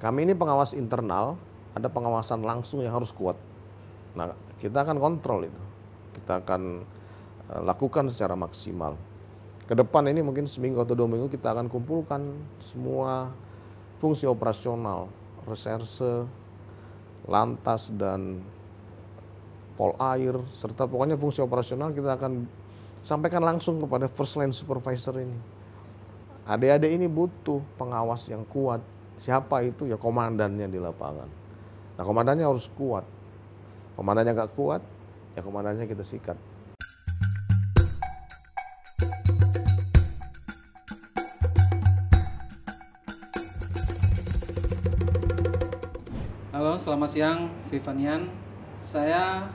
Kami ini pengawas internal, ada pengawasan langsung yang harus kuat. Nah, kita akan kontrol itu. Kita akan eh, lakukan secara maksimal. Ke depan ini mungkin seminggu atau dua minggu kita akan kumpulkan semua fungsi operasional, reserse, lantas dan pol air, serta pokoknya fungsi operasional kita akan sampaikan langsung kepada first line supervisor ini. Adik-adik ini butuh pengawas yang kuat, Siapa itu? Ya komandannya di lapangan. Nah komandannya harus kuat. Komandannya nggak kuat, ya komandannya kita sikat. Halo, selamat siang Vivanian. Saya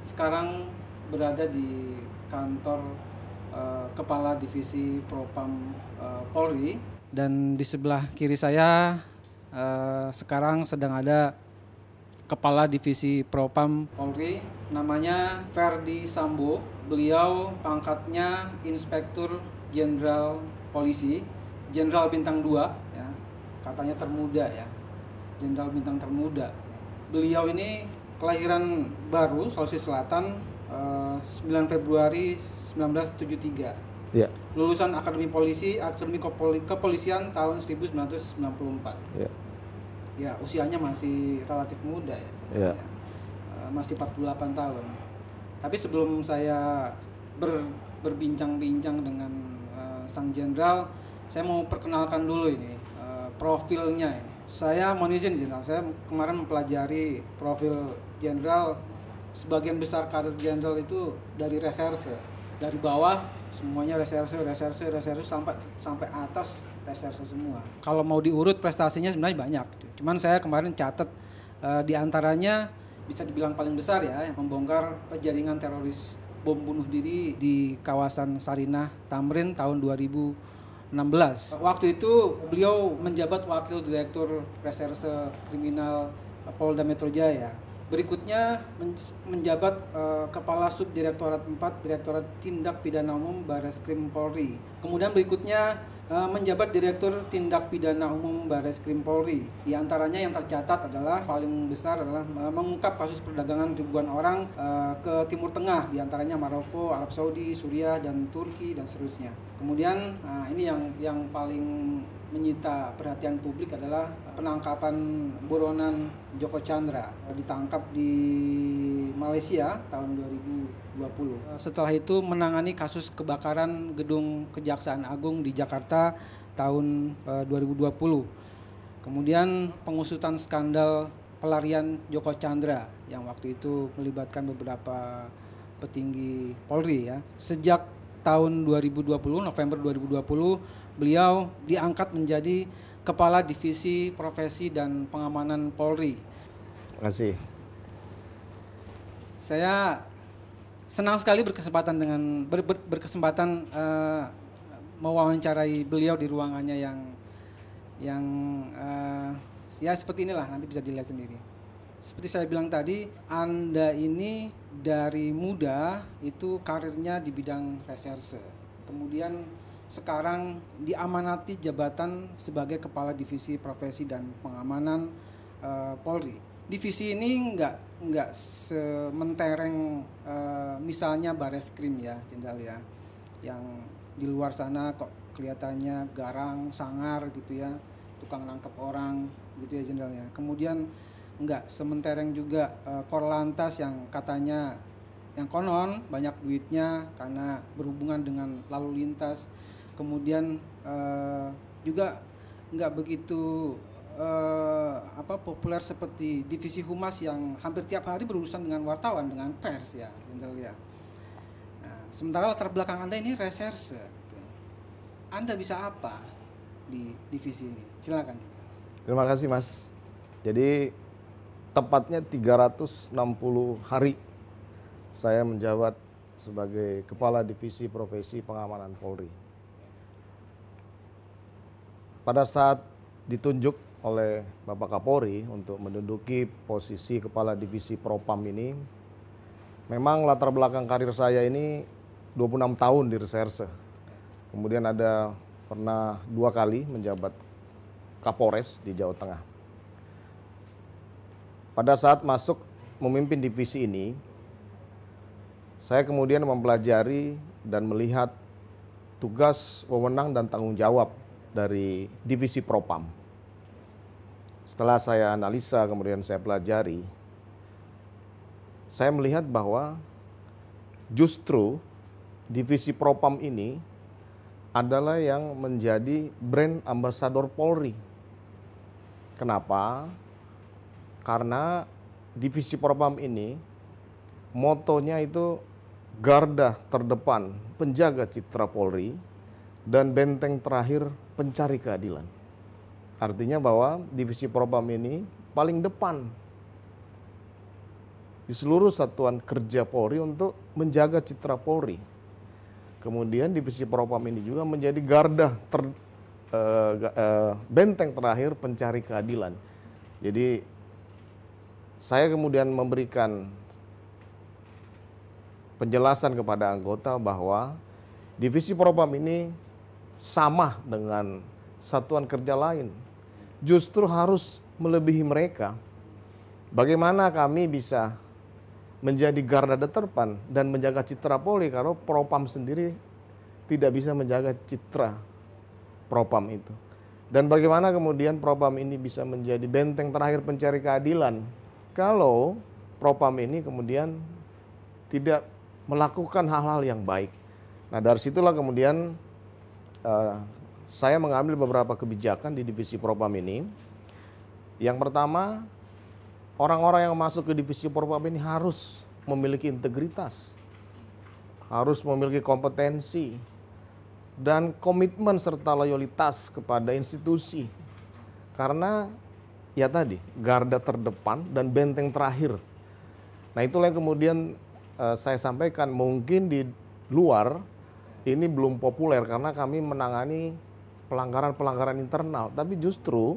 sekarang berada di kantor uh, Kepala Divisi Propam uh, Polri dan di sebelah kiri saya uh, sekarang sedang ada Kepala Divisi Propam Polri, namanya Ferdi Sambo. Beliau pangkatnya Inspektur Jenderal Polisi, Jenderal Bintang 2, ya. katanya termuda ya, Jenderal Bintang termuda. Beliau ini kelahiran baru Sulawesi Selatan eh, 9 Februari 1973 ya. lulusan Akademi Polisi, Akademi Kepoli Kepolisian tahun 1994. Ya. ya, usianya masih relatif muda ya. Iya. Eh, masih 48 tahun. Tapi sebelum saya ber, berbincang-bincang dengan uh, sang jenderal, saya mau perkenalkan dulu ini uh, profilnya ini. Saya mohon izin jenderal, saya kemarin mempelajari profil jenderal sebagian besar karir jenderal itu dari reserse dari bawah semuanya reserse reserse reserse sampai sampai atas reserse semua kalau mau diurut prestasinya sebenarnya banyak cuman saya kemarin catat uh, di bisa dibilang paling besar ya yang membongkar jaringan teroris bom bunuh diri di kawasan Sarinah Tamrin tahun 2016. Waktu itu beliau menjabat wakil direktur reserse kriminal Polda Metro Jaya. Berikutnya menjabat uh, Kepala Subdirektorat 4 Direktorat Tindak Pidana Umum Bareskrim Polri. Kemudian berikutnya uh, menjabat Direktur Tindak Pidana Umum Bareskrim Polri. Di antaranya yang tercatat adalah paling besar adalah eh, mengungkap kasus perdagangan ribuan orang ke Timur Tengah, di antaranya Maroko, Arab Saudi, Suriah dan Turki dan seterusnya. Kemudian ini yang yang paling menyita perhatian publik adalah penangkapan buronan Joko Chandra ditangkap di Malaysia tahun 2020. Setelah itu menangani kasus kebakaran gedung Kejaksaan Agung di Jakarta tahun 2020. Eh, Kemudian pengusutan skandal pelarian Joko Chandra yang waktu itu melibatkan beberapa petinggi Polri ya. Sejak tahun 2020 November 2020 beliau diangkat menjadi Kepala Divisi Profesi dan Pengamanan Polri. Terima kasih. Saya senang sekali berkesempatan dengan ber, ber, berkesempatan uh, mewawancarai beliau di ruangannya yang yang uh, ya seperti inilah nanti bisa dilihat sendiri. Seperti saya bilang tadi, Anda ini dari muda itu karirnya di bidang reserse. Kemudian sekarang diamanati jabatan sebagai Kepala Divisi Profesi dan Pengamanan uh, Polri. Divisi ini nggak nggak sementereng uh, misalnya krim ya, Jenderal ya, yang di luar sana kok kelihatannya garang, sangar gitu ya, tukang nangkep orang gitu ya Jenderal ya. Kemudian nggak sementereng juga uh, eh, Korlantas yang katanya yang konon banyak duitnya karena berhubungan dengan lalu lintas kemudian uh, juga nggak begitu uh, apa populer seperti divisi humas yang hampir tiap hari berurusan dengan wartawan dengan pers ya Jenderal ya nah, sementara latar belakang anda ini reserse gitu. anda bisa apa di divisi ini silakan terima kasih mas jadi tepatnya 360 hari saya menjabat sebagai Kepala Divisi Profesi Pengamanan Polri pada saat ditunjuk oleh Bapak Kapolri untuk menduduki posisi Kepala Divisi Propam ini, memang latar belakang karir saya ini 26 tahun di reserse. Kemudian ada pernah dua kali menjabat Kapolres di Jawa Tengah. Pada saat masuk memimpin divisi ini, saya kemudian mempelajari dan melihat tugas, wewenang, dan tanggung jawab dari divisi propam. Setelah saya analisa kemudian saya pelajari, saya melihat bahwa justru divisi propam ini adalah yang menjadi brand ambasador Polri. Kenapa? Karena divisi propam ini motonya itu garda terdepan penjaga citra Polri dan benteng terakhir pencari keadilan. Artinya bahwa divisi propam ini paling depan di seluruh satuan kerja Polri untuk menjaga citra Polri. Kemudian divisi propam ini juga menjadi garda ter, uh, uh, benteng terakhir pencari keadilan. Jadi saya kemudian memberikan penjelasan kepada anggota bahwa divisi propam ini sama dengan satuan kerja lain. Justru harus melebihi mereka. Bagaimana kami bisa menjadi garda terdepan dan menjaga citra Polri kalau Propam sendiri tidak bisa menjaga citra Propam itu. Dan bagaimana kemudian Propam ini bisa menjadi benteng terakhir pencari keadilan kalau Propam ini kemudian tidak melakukan hal-hal yang baik. Nah, dari situlah kemudian Eh, saya mengambil beberapa kebijakan di divisi propam ini. Yang pertama, orang-orang yang masuk ke divisi propam ini harus memiliki integritas, harus memiliki kompetensi dan komitmen serta loyalitas kepada institusi. Karena ya tadi, garda terdepan dan benteng terakhir. Nah, itulah yang kemudian uh, saya sampaikan mungkin di luar ini belum populer karena kami menangani pelanggaran-pelanggaran internal. Tapi justru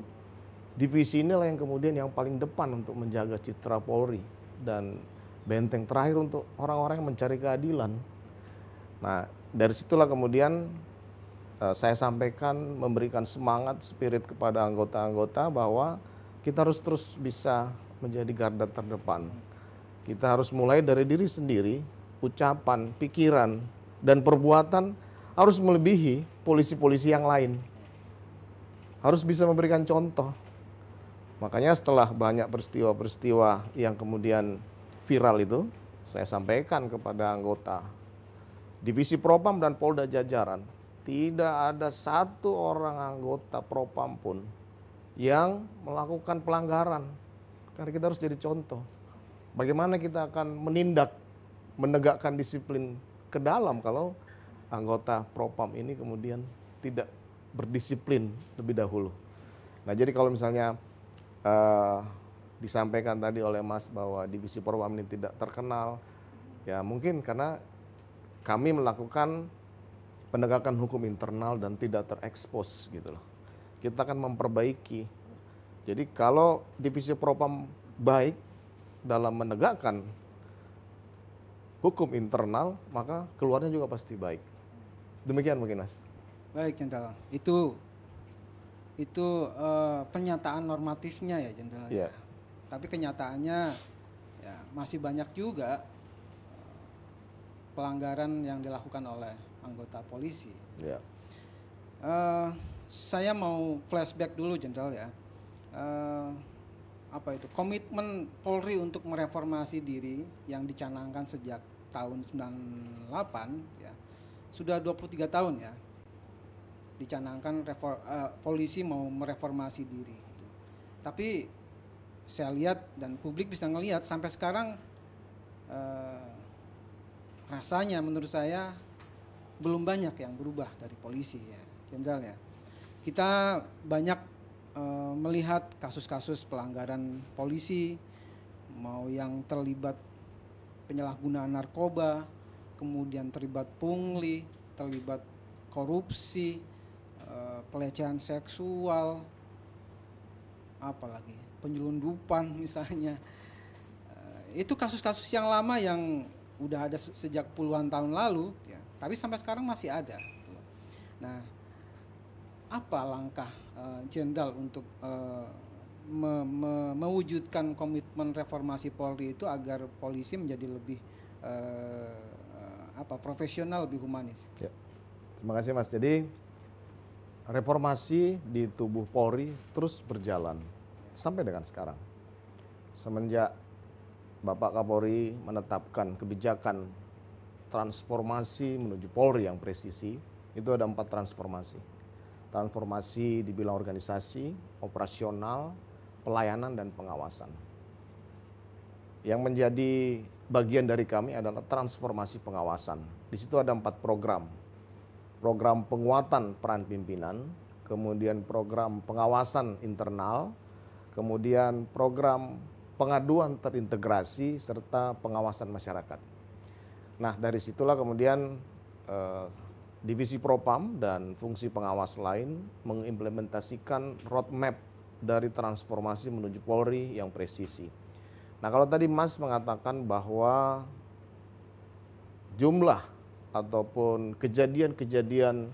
divisi inilah yang kemudian yang paling depan untuk menjaga citra Polri dan benteng terakhir untuk orang-orang yang mencari keadilan. Nah, dari situlah kemudian eh, saya sampaikan memberikan semangat, spirit kepada anggota-anggota bahwa kita harus terus bisa menjadi garda terdepan. Kita harus mulai dari diri sendiri, ucapan, pikiran, dan perbuatan harus melebihi polisi-polisi yang lain. Harus bisa memberikan contoh. Makanya setelah banyak peristiwa-peristiwa yang kemudian viral itu, saya sampaikan kepada anggota Divisi Propam dan Polda Jajaran, tidak ada satu orang anggota Propam pun yang melakukan pelanggaran. Karena kita harus jadi contoh. Bagaimana kita akan menindak, menegakkan disiplin ke dalam kalau anggota propam ini kemudian tidak berdisiplin lebih dahulu. Nah jadi kalau misalnya uh, disampaikan tadi oleh Mas bahwa divisi propam ini tidak terkenal, ya mungkin karena kami melakukan penegakan hukum internal dan tidak terekspos gitu loh. Kita akan memperbaiki. Jadi kalau divisi propam baik dalam menegakkan hukum internal, maka keluarnya juga pasti baik. Demikian mungkin Mas. Baik Jenderal, itu itu uh, eh, pernyataan normatifnya ya Jenderal. Yeah. Tapi kenyataannya ya masih banyak juga pelanggaran yang dilakukan oleh anggota polisi. Yeah. Iya. Uh, saya mau flashback dulu Jenderal ya. Uh, apa itu komitmen Polri untuk mereformasi diri yang dicanangkan sejak tahun 98 ya sudah 23 tahun ya dicanangkan refor, uh, polisi mau mereformasi diri gitu. tapi saya lihat dan publik bisa ngelihat sampai sekarang uh, rasanya menurut saya belum banyak yang berubah dari polisi ya jenderal ya kita banyak Eh, melihat kasus-kasus pelanggaran polisi, mau yang terlibat penyalahgunaan narkoba, kemudian terlibat pungli, terlibat korupsi, eh, pelecehan seksual, apalagi penyelundupan misalnya. Eh, itu kasus-kasus yang lama yang udah ada sejak puluhan tahun lalu, ya, tapi sampai sekarang masih ada. Gitu nah, apa langkah Eh, jenderal untuk eh, me me mewujudkan komitmen reformasi Polri itu agar polisi menjadi lebih uh, apa profesional lebih humanis. Ya. Terima kasih Mas. Jadi reformasi di tubuh Polri terus berjalan sampai dengan sekarang. Semenjak Bapak Kapolri menetapkan kebijakan transformasi menuju Polri yang presisi, itu ada empat transformasi transformasi di bidang organisasi, operasional, pelayanan dan pengawasan. Yang menjadi bagian dari kami adalah transformasi pengawasan. Di situ ada empat program. Program penguatan peran pimpinan, kemudian program pengawasan internal, kemudian program pengaduan terintegrasi serta pengawasan masyarakat. Nah, dari situlah kemudian eh, Divisi Propam dan fungsi pengawas lain mengimplementasikan roadmap dari transformasi menuju Polri yang presisi. Nah, kalau tadi Mas mengatakan bahwa jumlah ataupun kejadian-kejadian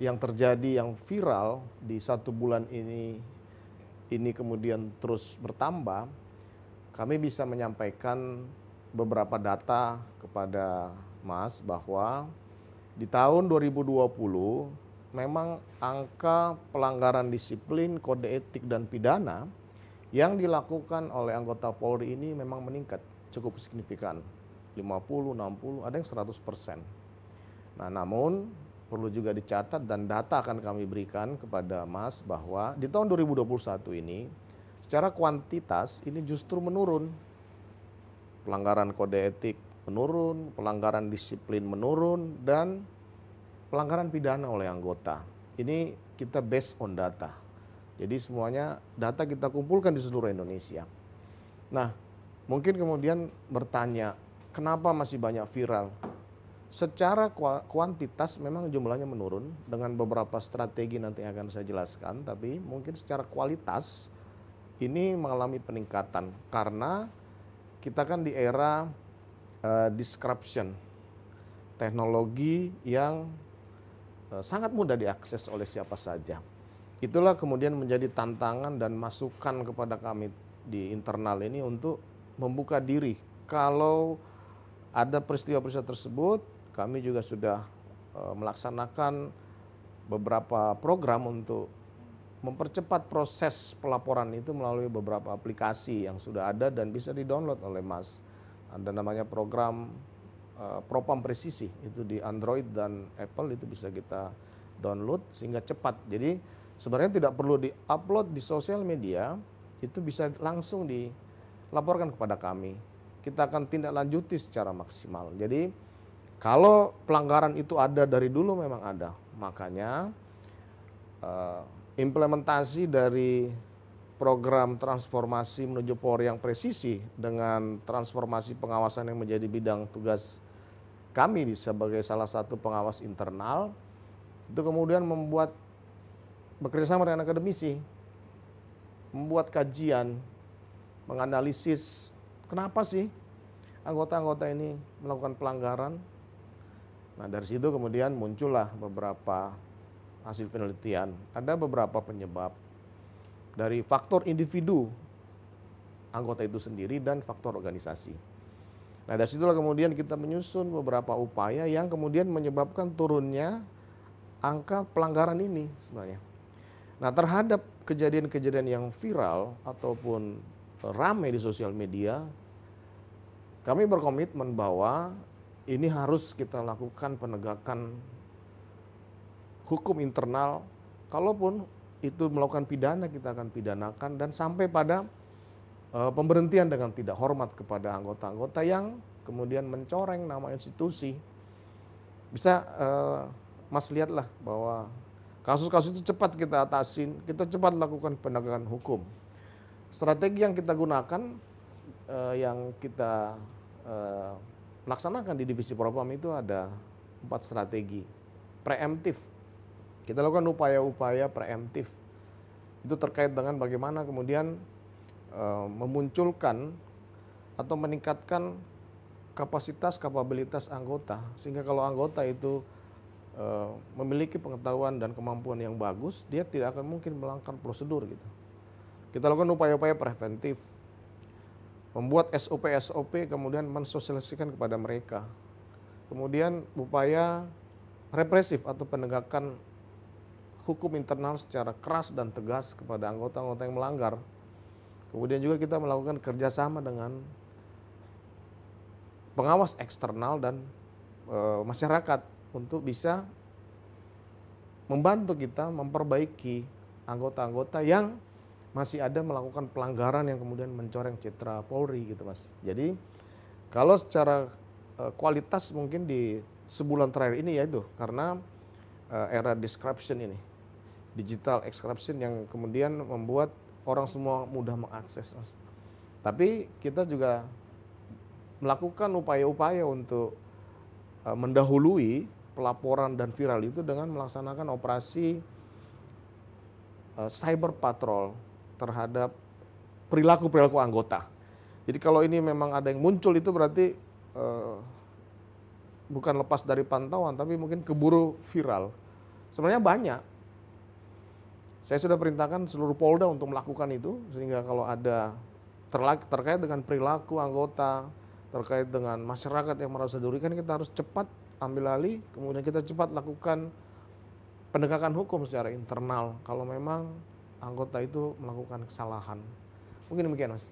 yang terjadi yang viral di satu bulan ini ini kemudian terus bertambah, kami bisa menyampaikan beberapa data kepada Mas bahwa di tahun 2020 memang angka pelanggaran disiplin, kode etik dan pidana yang dilakukan oleh anggota Polri ini memang meningkat cukup signifikan. 50, 60, ada yang 100%. Nah, namun perlu juga dicatat dan data akan kami berikan kepada Mas bahwa di tahun 2021 ini secara kuantitas ini justru menurun pelanggaran kode etik menurun, pelanggaran disiplin menurun, dan pelanggaran pidana oleh anggota. Ini kita based on data. Jadi semuanya data kita kumpulkan di seluruh Indonesia. Nah, mungkin kemudian bertanya, kenapa masih banyak viral? Secara kuantitas memang jumlahnya menurun dengan beberapa strategi nanti akan saya jelaskan, tapi mungkin secara kualitas ini mengalami peningkatan karena kita kan di era uh, disruption, teknologi yang uh, sangat mudah diakses oleh siapa saja. Itulah kemudian menjadi tantangan dan masukan kepada kami di internal ini untuk membuka diri. Kalau ada peristiwa-peristiwa tersebut, kami juga sudah uh, melaksanakan beberapa program untuk mempercepat proses pelaporan itu melalui beberapa aplikasi yang sudah ada dan bisa di-download oleh Mas ada namanya program eh, Propam Presisi itu di Android dan Apple itu bisa kita download sehingga cepat. Jadi sebenarnya tidak perlu di-upload di sosial media, itu bisa langsung dilaporkan kepada kami. Kita akan tindak lanjuti secara maksimal. Jadi kalau pelanggaran itu ada dari dulu memang ada. Makanya eh, implementasi dari program transformasi menuju Polri yang presisi dengan transformasi pengawasan yang menjadi bidang tugas kami sebagai salah satu pengawas internal itu kemudian membuat bekerjasama dengan akademisi membuat kajian menganalisis kenapa sih anggota-anggota ini melakukan pelanggaran nah dari situ kemudian muncullah beberapa hasil penelitian ada beberapa penyebab dari faktor individu anggota itu sendiri dan faktor organisasi. Nah, dari situlah kemudian kita menyusun beberapa upaya yang kemudian menyebabkan turunnya angka pelanggaran ini sebenarnya. Nah, terhadap kejadian-kejadian yang viral ataupun ramai di sosial media, kami berkomitmen bahwa ini harus kita lakukan penegakan hukum internal, kalaupun itu melakukan pidana kita akan pidanakan dan sampai pada uh, pemberhentian dengan tidak hormat kepada anggota-anggota yang kemudian mencoreng nama institusi. Bisa uh, Mas lihatlah bahwa kasus-kasus itu cepat kita atasin, kita cepat lakukan penegakan hukum. Strategi yang kita gunakan uh, yang kita uh, laksanakan di divisi propam itu ada empat strategi. Preemptif kita lakukan upaya-upaya preemptif. Itu terkait dengan bagaimana kemudian e, memunculkan atau meningkatkan kapasitas kapabilitas anggota sehingga kalau anggota itu e, memiliki pengetahuan dan kemampuan yang bagus, dia tidak akan mungkin melanggar prosedur gitu. Kita lakukan upaya-upaya preventif, membuat SOP-SOP kemudian mensosialisasikan kepada mereka. Kemudian upaya represif atau penegakan hukum internal secara keras dan tegas kepada anggota-anggota yang melanggar. Kemudian juga kita melakukan kerjasama dengan pengawas eksternal dan e, masyarakat untuk bisa membantu kita memperbaiki anggota-anggota yang masih ada melakukan pelanggaran yang kemudian mencoreng citra Polri gitu mas. Jadi kalau secara e, kualitas mungkin di sebulan terakhir ini ya itu karena e, era description ini digital extraction yang kemudian membuat orang semua mudah mengakses. Tapi kita juga melakukan upaya-upaya untuk e, mendahului pelaporan dan viral itu dengan melaksanakan operasi e, cyber patrol terhadap perilaku-perilaku anggota. Jadi kalau ini memang ada yang muncul itu berarti e, bukan lepas dari pantauan tapi mungkin keburu viral. Sebenarnya banyak saya sudah perintahkan seluruh Polda untuk melakukan itu sehingga kalau ada terkait dengan perilaku anggota, terkait dengan masyarakat yang merasa dirugikan kita harus cepat ambil alih, kemudian kita cepat lakukan penegakan hukum secara internal kalau memang anggota itu melakukan kesalahan. Mungkin demikian, Mas.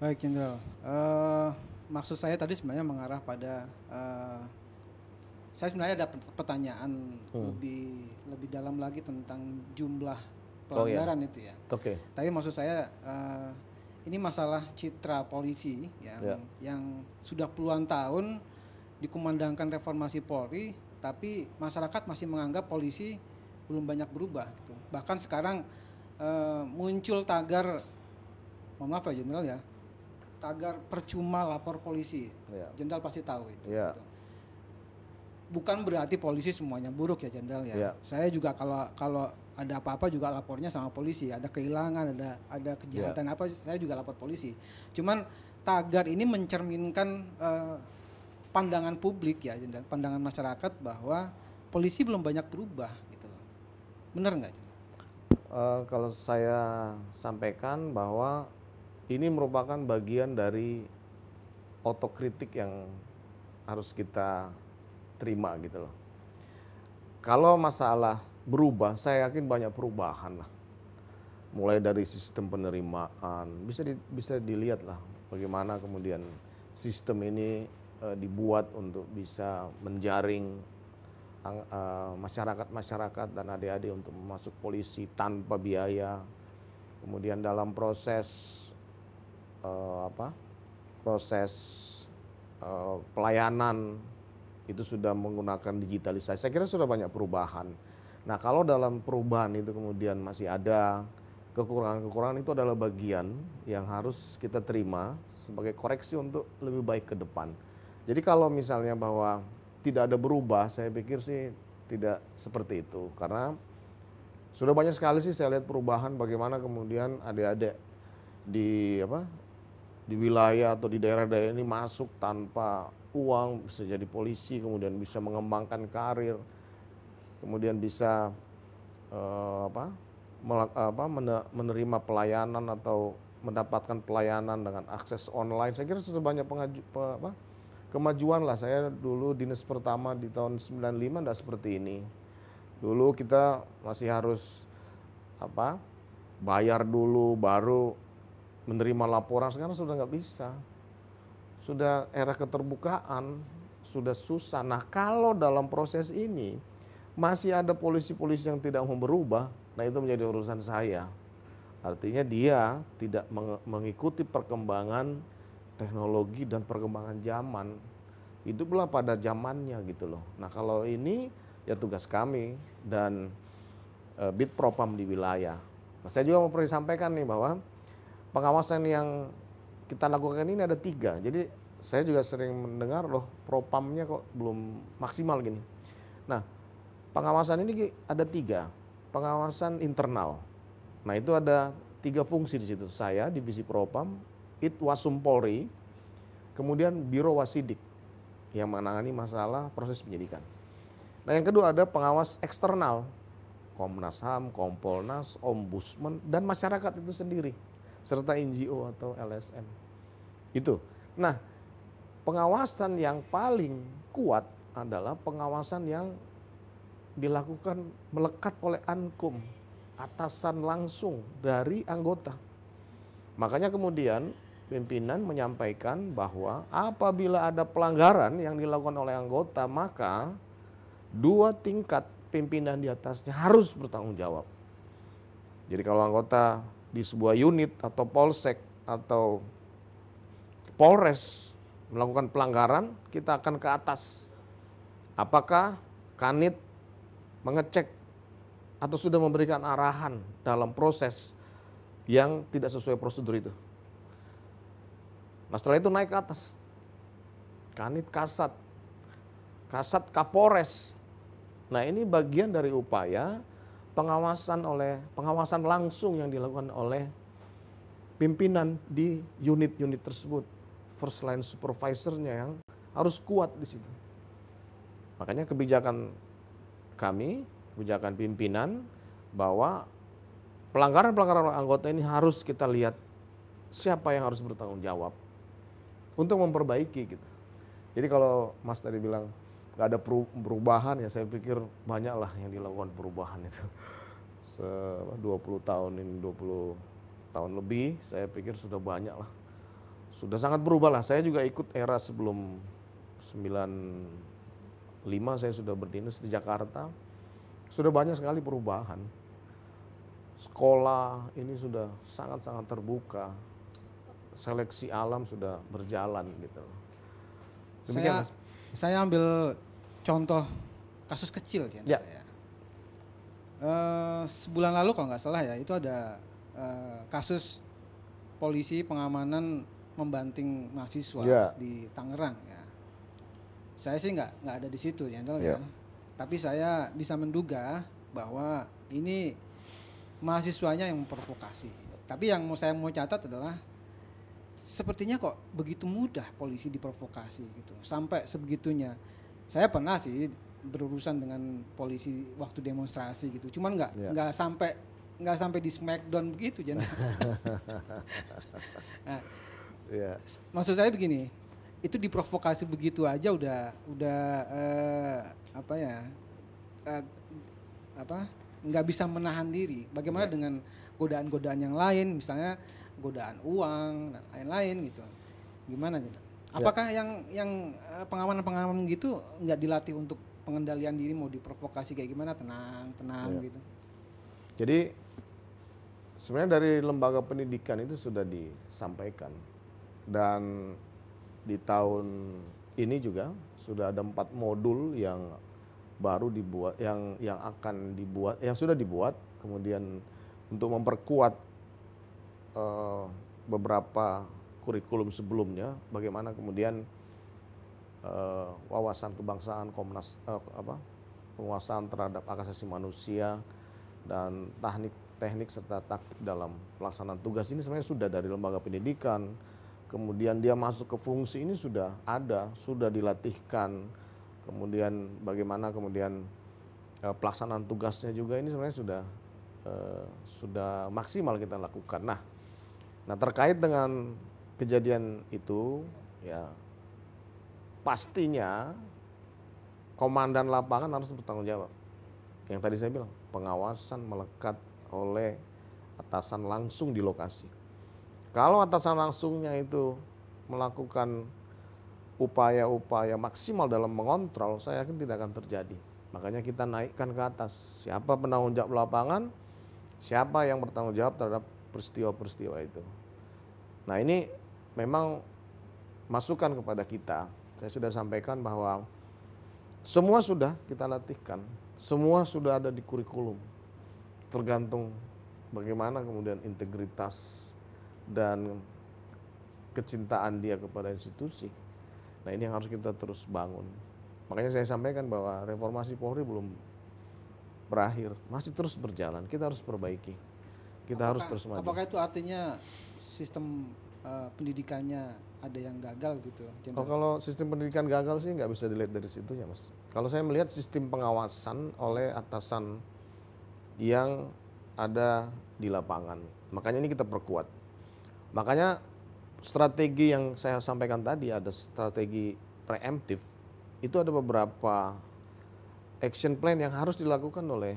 Baik, Jenderal. Uh, maksud saya tadi sebenarnya mengarah pada uh, saya sebenarnya ada pertanyaan hmm. lebih lebih dalam lagi tentang jumlah pelanggaran oh, iya. itu ya. Oke. Okay. Tapi maksud saya uh, ini masalah citra polisi yang yeah. yang sudah puluhan tahun dikumandangkan reformasi Polri, tapi masyarakat masih menganggap polisi belum banyak berubah gitu. Bahkan sekarang uh, muncul tagar mohon maaf ya jenderal ya tagar percuma lapor polisi. Ya. Jenderal pasti tahu itu. Yeah. Gitu bukan berarti polisi semuanya buruk ya Jenderal ya. Yeah. Saya juga kalau kalau ada apa-apa juga lapornya sama polisi. Ada kehilangan, ada ada kejahatan yeah. apa saya juga lapor polisi. Cuman tagar ini mencerminkan uh, pandangan publik ya Jenderal, pandangan masyarakat bahwa polisi belum banyak berubah gitu loh. Benar nggak? Uh, kalau saya sampaikan bahwa ini merupakan bagian dari otokritik yang harus kita terima gitu loh. Kalau masalah berubah, saya yakin banyak perubahan lah. Mulai dari sistem penerimaan, bisa di, bisa dilihat lah bagaimana kemudian sistem ini e, dibuat untuk bisa menjaring eh, masyarakat-masyarakat dan adik-adik untuk masuk polisi tanpa biaya. Kemudian dalam proses uh, apa? proses uh, pelayanan itu sudah menggunakan digitalisasi. Saya kira sudah banyak perubahan. Nah, kalau dalam perubahan itu kemudian masih ada kekurangan-kekurangan itu adalah bagian yang harus kita terima sebagai koreksi untuk lebih baik ke depan. Jadi kalau misalnya bahwa tidak ada berubah, saya pikir sih tidak seperti itu karena sudah banyak sekali sih saya lihat perubahan bagaimana kemudian adik-adik di apa di wilayah atau di daerah-daerah ini masuk tanpa uang, bisa jadi polisi, kemudian bisa mengembangkan karir, kemudian bisa uh, apa, melak, apa menerima pelayanan atau mendapatkan pelayanan dengan akses online. Saya kira sudah banyak pengaju, pe, apa, kemajuan lah. Saya dulu dinas pertama di tahun 95 tidak seperti ini. Dulu kita masih harus apa bayar dulu baru menerima laporan. Sekarang sudah nggak bisa sudah era keterbukaan, sudah susah. Nah, kalau dalam proses ini masih ada polisi-polisi yang tidak mau berubah, nah itu menjadi urusan saya. Artinya dia tidak mengikuti perkembangan teknologi dan perkembangan zaman. itu pula pada zamannya gitu loh. Nah, kalau ini ya tugas kami dan e, Bid Propam di wilayah. Nah, saya juga mau perlu sampaikan nih bahwa pengawasan yang kita lakukan ini ada tiga. Jadi saya juga sering mendengar loh propamnya kok belum maksimal gini. Nah pengawasan ini ada tiga. Pengawasan internal. Nah itu ada tiga fungsi di situ. Saya divisi propam, it wasum polri, kemudian biro wasidik yang menangani masalah proses penyidikan. Nah yang kedua ada pengawas eksternal. Komnas HAM, Kompolnas, Ombudsman, dan masyarakat itu sendiri serta NGO atau LSM. Itu. Nah, pengawasan yang paling kuat adalah pengawasan yang dilakukan melekat oleh ankum, atasan langsung dari anggota. Makanya kemudian pimpinan menyampaikan bahwa apabila ada pelanggaran yang dilakukan oleh anggota, maka dua tingkat pimpinan di atasnya harus bertanggung jawab. Jadi kalau anggota di sebuah unit atau polsek atau polres melakukan pelanggaran, kita akan ke atas. Apakah kanit mengecek atau sudah memberikan arahan dalam proses yang tidak sesuai prosedur itu? Nah setelah itu naik ke atas. Kanit kasat, kasat kapolres. Nah ini bagian dari upaya pengawasan oleh pengawasan langsung yang dilakukan oleh pimpinan di unit-unit tersebut. First line supervisornya yang harus kuat di situ. Makanya kebijakan kami, kebijakan pimpinan bahwa pelanggaran-pelanggaran anggota ini harus kita lihat siapa yang harus bertanggung jawab untuk memperbaiki gitu. Jadi kalau Mas tadi bilang nggak ada perubahan ya saya pikir banyak lah yang dilakukan perubahan itu. Se 20 tahun ini 20 tahun lebih saya pikir sudah banyak lah. Sudah sangat berubah lah. Saya juga ikut era sebelum 95 saya sudah berdinas di Jakarta. Sudah banyak sekali perubahan. Sekolah ini sudah sangat-sangat terbuka. Seleksi alam sudah berjalan gitu Demikian, saya, saya ambil contoh kasus kecil ya. ya. Uh, sebulan lalu kalau nggak salah ya itu ada uh, kasus polisi pengamanan membanting mahasiswa yeah. di Tangerang ya. Saya sih nggak nggak ada di situ ya, yeah. ya. Tapi saya bisa menduga bahwa ini mahasiswanya yang memprovokasi. Tapi yang mau saya mau catat adalah sepertinya kok begitu mudah polisi diprovokasi gitu sampai sebegitunya saya pernah sih berurusan dengan polisi waktu demonstrasi gitu. Cuman nggak iya. nggak sampai nggak sampai di smackdown begitu Jan. nah, yeah. Maksud saya begini, itu diprovokasi begitu aja udah udah uh, apa ya uh, apa nggak bisa menahan diri. Bagaimana yeah. dengan godaan-godaan yang lain, misalnya godaan uang dan lain-lain gitu. Gimana gitu? Ya. Apakah ya. yang yang eh, pengaman-pengaman gitu nggak dilatih untuk pengendalian diri mau diprovokasi kayak gimana tenang tenang ya. gitu? Jadi sebenarnya dari lembaga pendidikan itu sudah disampaikan dan di tahun ini juga sudah ada empat modul yang baru dibuat yang yang akan dibuat yang sudah dibuat kemudian untuk memperkuat uh, beberapa kurikulum sebelumnya, bagaimana kemudian uh, wawasan kebangsaan, komnas uh, apa, penguasaan terhadap hak asasi manusia dan teknik teknik serta taktik dalam pelaksanaan tugas ini sebenarnya sudah dari lembaga pendidikan. Kemudian dia masuk ke fungsi ini sudah ada, sudah dilatihkan. Kemudian bagaimana kemudian uh, pelaksanaan tugasnya juga ini sebenarnya sudah uh, sudah maksimal kita lakukan. Nah, nah terkait dengan kejadian itu ya pastinya komandan lapangan harus bertanggung jawab. Yang tadi saya bilang, pengawasan melekat oleh atasan langsung di lokasi. Kalau atasan langsungnya itu melakukan upaya-upaya maksimal dalam mengontrol, saya yakin tidak akan terjadi. Makanya kita naikkan ke atas. Siapa penanggung jawab lapangan, siapa yang bertanggung jawab terhadap peristiwa-peristiwa itu. Nah ini memang masukan kepada kita. Saya sudah sampaikan bahwa semua sudah kita latihkan, semua sudah ada di kurikulum. Tergantung bagaimana kemudian integritas dan kecintaan dia kepada institusi. Nah ini yang harus kita terus bangun. Makanya saya sampaikan bahwa reformasi Polri belum berakhir, masih terus berjalan. Kita harus perbaiki, kita apakah, harus terus maju. Apakah itu artinya sistem Eh, pendidikannya ada yang gagal gitu. Oh, kalau sistem pendidikan gagal sih nggak bisa dilihat dari situ ya mas. Kalau saya melihat sistem pengawasan oleh atasan yang ada di lapangan, makanya ini kita perkuat. Makanya strategi yang saya sampaikan tadi ada strategi preemptif itu ada beberapa action plan yang harus dilakukan oleh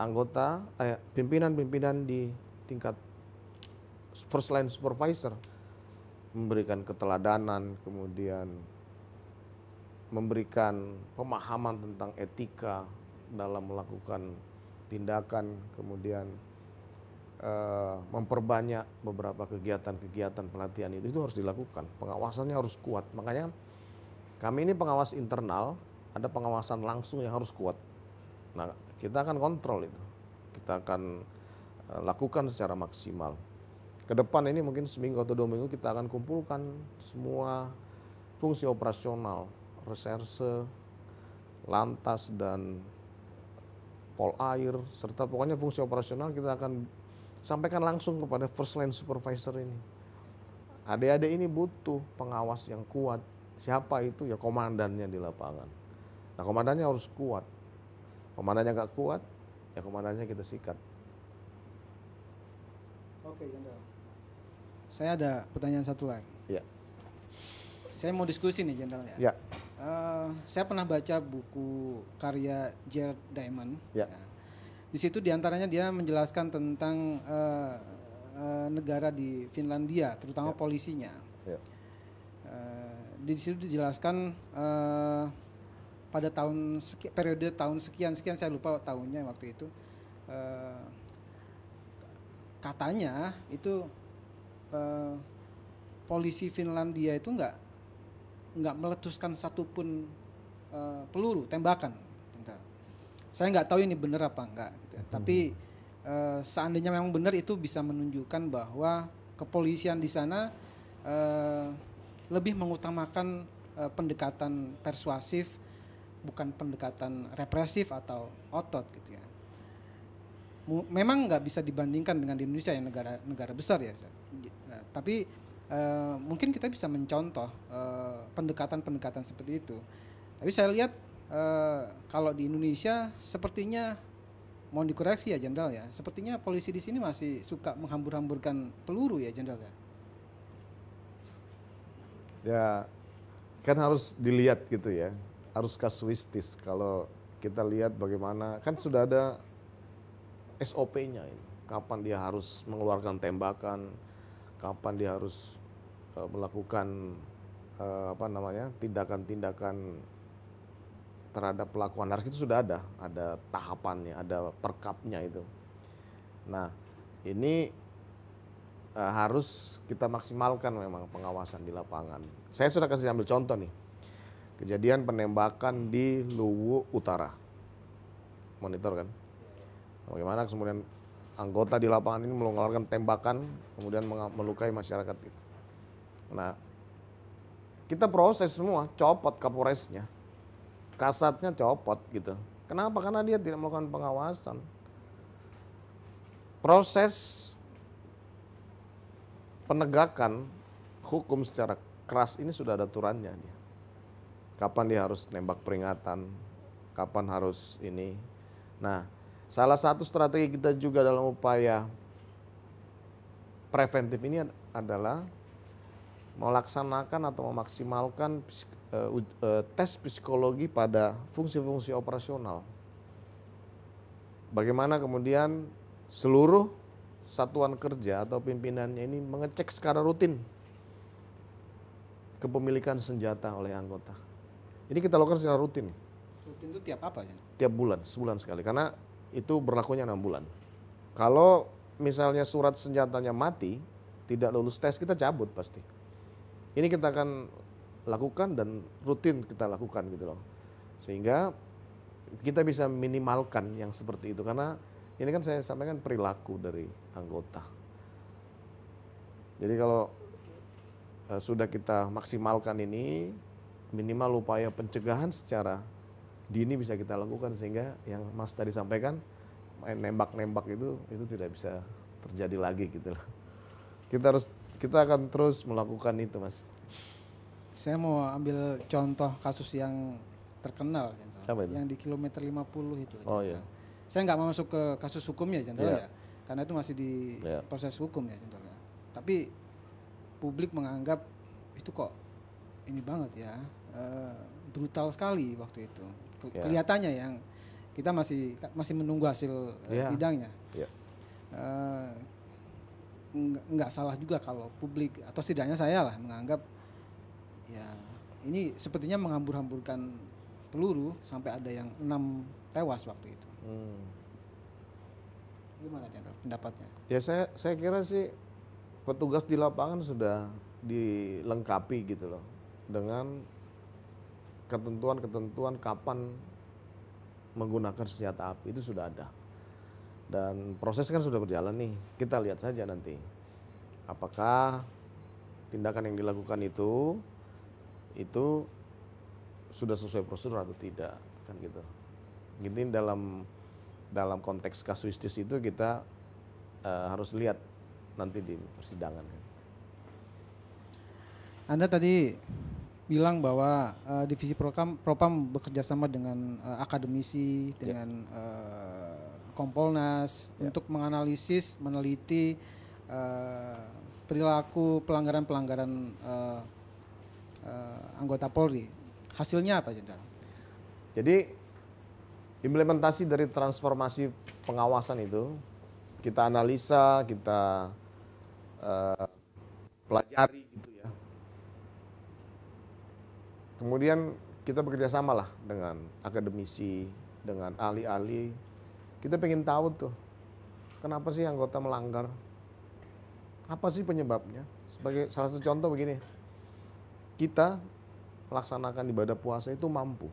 anggota eh, pimpinan-pimpinan di tingkat first line supervisor memberikan keteladanan, kemudian memberikan pemahaman tentang etika dalam melakukan tindakan, kemudian uh, memperbanyak beberapa kegiatan-kegiatan pelatihan itu, itu harus dilakukan. Pengawasannya harus kuat. Makanya kami ini pengawas internal, ada pengawasan langsung yang harus kuat. Nah, kita akan kontrol itu. Kita akan eh, lakukan secara maksimal ke depan ini mungkin seminggu atau dua minggu kita akan kumpulkan semua fungsi operasional, reserse, lantas dan pol air serta pokoknya fungsi operasional kita akan sampaikan langsung kepada first line supervisor ini. Adik-adik ini butuh pengawas yang kuat. Siapa itu? Ya komandannya di lapangan. Nah komandannya harus kuat. Komandannya nggak kuat, ya komandannya kita sikat. Oke, okay, Jenderal. Saya ada pertanyaan satu lagi. Ya. Saya mau diskusi nih Jenderal ya. ya. Uh, saya pernah baca buku karya Jared Diamond. Ya. Ya. di situ diantaranya dia menjelaskan tentang uh, uh, negara di Finlandia, terutama ya. polisinya. Ya. Uh, di situ dijelaskan uh, pada tahun periode tahun sekian sekian saya lupa tahunnya waktu itu uh, katanya itu Eh, polisi Finlandia itu nggak nggak meletuskan satupun uh, peluru tembakan. Bentar. Saya nggak tahu ini benar apa enggak. Gitu. Ya. Hmm. Tapi uh, eh, seandainya memang benar itu bisa menunjukkan bahwa kepolisian di sana uh, lebih mengutamakan uh, pendekatan persuasif bukan pendekatan represif atau otot gitu ya memang nggak bisa dibandingkan dengan di Indonesia yang negara-negara besar ya. Nah, tapi uh, mungkin kita bisa mencontoh eh, pendekatan-pendekatan uh, seperti itu. Tapi saya lihat uh, kalau di Indonesia sepertinya mau dikoreksi ya Jenderal ya. Sepertinya polisi di sini masih suka menghambur-hamburkan peluru ya Jenderal ya. Ya kan harus dilihat gitu ya. Harus kasuistis kalau kita lihat bagaimana kan sudah ada SOP-nya ini. Kapan dia harus mengeluarkan tembakan, kapan dia harus uh, melakukan uh, apa namanya? tindakan-tindakan terhadap pelaku anarkis itu sudah ada, ada tahapannya, ada perkapnya itu. Nah, ini uh, harus kita maksimalkan memang pengawasan di lapangan. Saya sudah kasih ambil contoh nih. Kejadian penembakan di Luwu Utara. Monitor kan? Nah, bagaimana kemudian anggota di lapangan ini mengeluarkan tembakan kemudian melukai masyarakat itu? Nah, kita proses semua, copot Kapolresnya, kasatnya copot gitu. Kenapa? Karena dia tidak melakukan pengawasan. Proses penegakan hukum secara keras ini sudah ada aturannya dia. Kapan dia harus nembak peringatan, kapan harus ini. Nah, Salah satu strategi kita juga dalam upaya preventif ini adalah melaksanakan atau memaksimalkan eh, eh, tes psikologi pada fungsi-fungsi operasional. Bagaimana kemudian seluruh satuan kerja atau pimpinannya ini mengecek secara rutin kepemilikan senjata oleh anggota. Ini kita lakukan secara rutin. Rutin itu tiap apa? Tiap bulan, sebulan sekali. Karena itu berlakunya enam bulan. Kalau misalnya surat senjatanya mati, tidak lulus tes, kita cabut pasti. Ini kita akan lakukan dan rutin kita lakukan gitu loh. Sehingga kita bisa minimalkan yang seperti itu karena ini kan saya sampaikan perilaku dari anggota. Jadi kalau eh, sudah kita maksimalkan ini minimal upaya pencegahan secara dini bisa kita lakukan sehingga yang Mas tadi sampaikan main nembak-nembak itu itu tidak bisa terjadi lagi gitu loh. Kita harus kita akan terus melakukan itu, Mas. Saya mau ambil contoh kasus yang terkenal Apa itu? Yang di kilometer 50 itu. Oh iya. Saya nggak mau masuk ke kasus hukum ya yeah. Iya. ya. Karena itu masih di yeah. proses hukum ya contohnya. Tapi publik menganggap itu kok ini banget ya. Uh, brutal sekali waktu itu yeah. kelihatannya yang kita masih masih menunggu hasil yeah. Ya. sidangnya. Yeah. Ya. Uh, nggak salah juga kalau publik atau setidaknya saya lah menganggap ya ini sepertinya menghambur-hamburkan peluru sampai ada yang enam tewas waktu itu. Hmm. Gimana Jenderal pendapatnya? Ya saya saya kira sih petugas di lapangan sudah dilengkapi gitu loh dengan ketentuan-ketentuan kapan menggunakan senjata api itu sudah ada. Dan proses kan sudah berjalan nih. Kita lihat saja nanti. Apakah tindakan yang dilakukan itu itu sudah sesuai prosedur atau tidak kan gitu. Gini dalam dalam konteks kasuistis itu kita uh, harus lihat nanti di persidangan. Anda tadi bilang bahwa uh, divisi program propam bekerja sama dengan uh, akademisi ya. dengan yeah. uh, Kompolnas yeah. untuk menganalisis meneliti uh, perilaku pelanggaran pelanggaran uh, uh, anggota Polri hasilnya apa jenderal? Jadi implementasi dari transformasi pengawasan itu kita analisa kita uh, pelajari gitu ya Kemudian kita bekerja sama lah dengan akademisi, dengan ahli-ahli. Kita pengen tahu tuh, kenapa sih anggota melanggar? Apa sih penyebabnya? Sebagai salah satu contoh begini, kita melaksanakan ibadah puasa itu mampu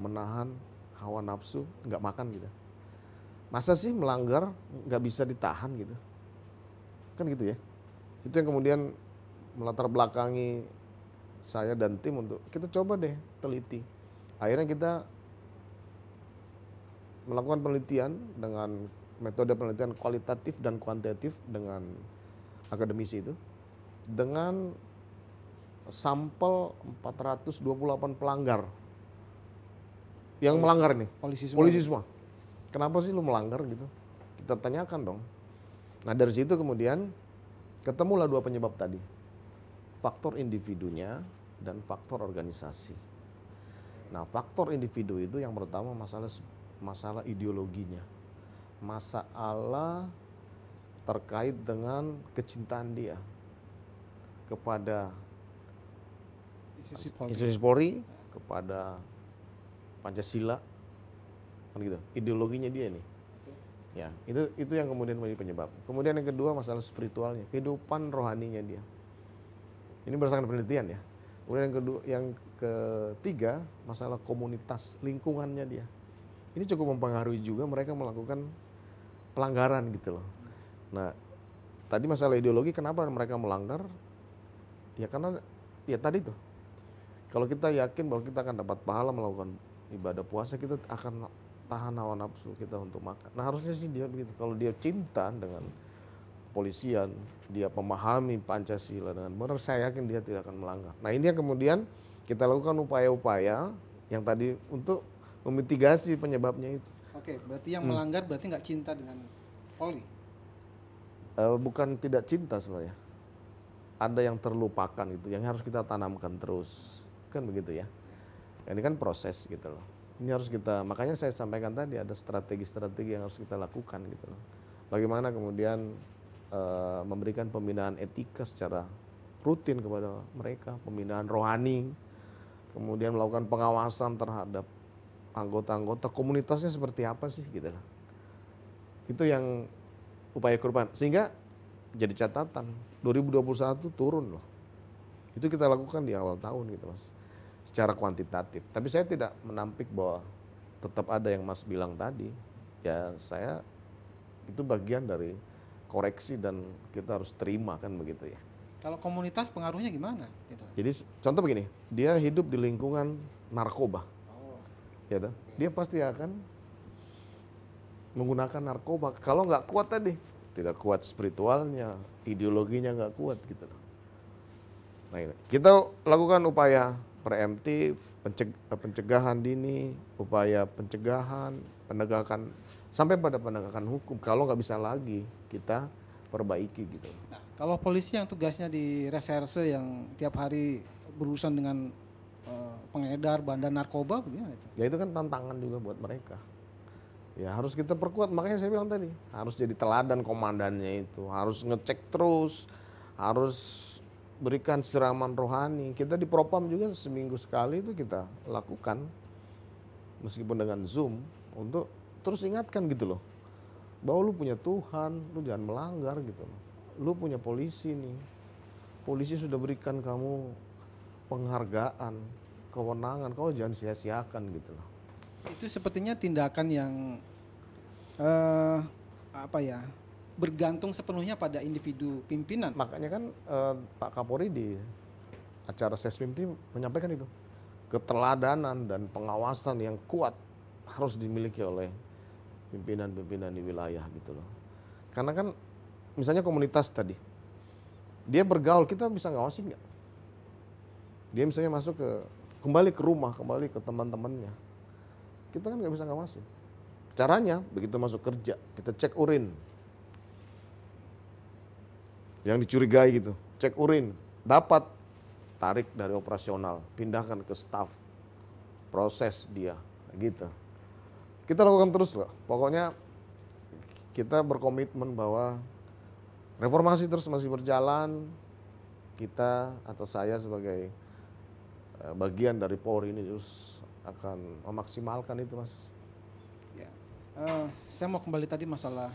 menahan hawa nafsu, nggak makan gitu. Masa sih melanggar nggak bisa ditahan gitu? Kan gitu ya. Itu yang kemudian melatar belakangi saya dan tim untuk kita coba deh teliti. Akhirnya kita melakukan penelitian dengan metode penelitian kualitatif dan kuantitatif dengan akademisi itu dengan sampel 428 pelanggar yang polisi, melanggar nih polisi semua. polisi ya? semua kenapa sih lu melanggar gitu kita tanyakan dong nah dari situ kemudian ketemulah dua penyebab tadi faktor individunya dan faktor organisasi. Nah, faktor individu itu yang pertama masalah masalah ideologinya. Masalah terkait dengan kecintaan dia kepada institusi Polri, kepada Pancasila, kan gitu. Ideologinya dia nih. Ya, itu itu yang kemudian menjadi penyebab. Kemudian yang kedua masalah spiritualnya, kehidupan rohaninya dia. Ini berdasarkan penelitian ya. Kemudian yang kedua, yang ketiga masalah komunitas lingkungannya dia. Ini cukup mempengaruhi juga mereka melakukan pelanggaran gitu loh. Nah, tadi masalah ideologi kenapa mereka melanggar? Ya karena ya tadi tuh. Kalau kita yakin bahwa kita akan dapat pahala melakukan ibadah puasa, kita akan tahan hawa nafsu kita untuk makan. Nah, harusnya sih dia begitu. Kalau dia cinta dengan kepolisian, dia memahami Pancasila dengan benar, saya yakin dia tidak akan melanggar. Nah ini yang kemudian kita lakukan upaya-upaya yang tadi untuk memitigasi penyebabnya itu. Oke, berarti yang hmm. melanggar berarti nggak cinta dengan Polri? Uh, eh, bukan tidak cinta sebenarnya. Ada yang terlupakan itu, yang harus kita tanamkan terus, kan begitu ya. Nah, ini kan proses gitu loh. Ini harus kita, makanya saya sampaikan tadi ada strategi-strategi yang harus kita lakukan gitu loh. Bagaimana kemudian Eh, memberikan pembinaan etika secara rutin kepada mereka, pembinaan rohani, kemudian melakukan pengawasan terhadap anggota-anggota komunitasnya seperti apa sih gitu lah. Itu yang upaya kurban. Sehingga jadi catatan, 2021 turun loh. Itu kita lakukan di awal tahun gitu mas, secara kuantitatif. Tapi saya tidak menampik bahwa tetap ada yang mas bilang tadi, ya saya itu bagian dari koreksi dan kita harus terima kan begitu ya. Kalau komunitas pengaruhnya gimana? Gitu. Jadi contoh begini, dia hidup di lingkungan narkoba, oh. ya okay. Dia pasti akan menggunakan narkoba. Kalau nggak kuat tadi, tidak kuat spiritualnya, ideologinya nggak kuat gitu Nah, ini. kita lakukan upaya preemptif, penceg pencegahan dini, upaya pencegahan, penegakan sampai pada penegakan hukum kalau nggak bisa lagi kita perbaiki gitu. Nah, kalau polisi yang tugasnya di reserse yang tiap hari berurusan dengan uh, pengedar bandar narkoba begini Ya itu kan tantangan juga buat mereka. Ya harus kita perkuat makanya saya bilang tadi harus jadi teladan komandannya itu harus ngecek terus harus berikan siraman rohani kita di propam juga seminggu sekali itu kita lakukan meskipun dengan zoom untuk terus ingatkan gitu loh bahwa lu punya Tuhan, lu jangan melanggar gitu loh. Lu punya polisi nih. Polisi sudah berikan kamu penghargaan, kewenangan, kau jangan sia-siakan gitu loh. Itu sepertinya tindakan yang eh, apa ya? bergantung sepenuhnya pada individu pimpinan. Makanya kan uh, Pak Kapolri di acara Sesmimti menyampaikan itu. Keteladanan dan pengawasan yang kuat harus dimiliki oleh pimpinan-pimpinan di wilayah gitu loh. Karena kan misalnya komunitas tadi, dia bergaul kita bisa ngawasin nggak? Dia misalnya masuk ke kembali ke rumah, kembali ke teman-temannya, kita kan nggak bisa ngawasin. Caranya begitu masuk kerja kita cek urin, yang dicurigai gitu, cek urin, dapat tarik dari operasional, pindahkan ke staff, proses dia gitu. Kita lakukan terus loh. Pokoknya kita berkomitmen bahwa reformasi terus masih berjalan. Kita atau saya sebagai eh, bagian dari Polri ini terus akan memaksimalkan itu, Mas. Ya. Uh, saya mau kembali tadi masalah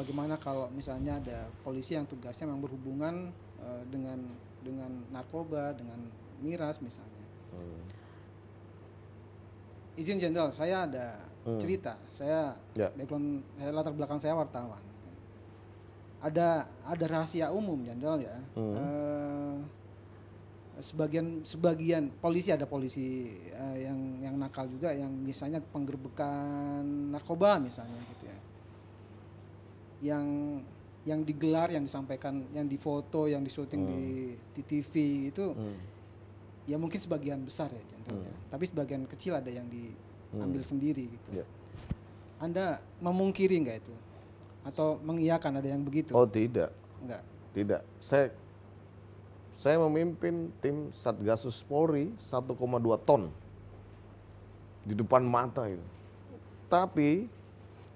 bagaimana kalau misalnya ada polisi yang tugasnya memang berhubungan uh, dengan dengan narkoba, dengan miras misalnya. Hmm izin jenderal saya ada hmm. cerita saya yeah. background latar belakang saya wartawan ada ada rahasia umum jenderal ya hmm. uh, sebagian sebagian polisi ada polisi uh, yang yang nakal juga yang misalnya penggerbekan narkoba misalnya gitu ya yang yang digelar yang disampaikan yang difoto yang disuting hmm. di di TV itu hmm ya mungkin sebagian besar ya contohnya hmm. tapi sebagian kecil ada yang diambil hmm. sendiri gitu yeah. anda memungkiri nggak itu atau mengiyakan ada yang begitu oh tidak Enggak. tidak saya saya memimpin tim Satgasus Polri 1,2 ton di depan mata itu. Tapi